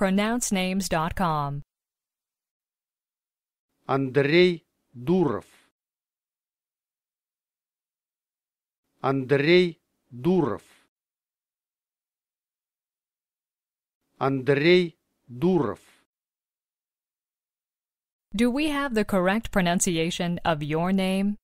pronouncenames.com. Андрей Дуров. Андрей Дуров. Андрей Дуров. Do we have the correct pronunciation of your name?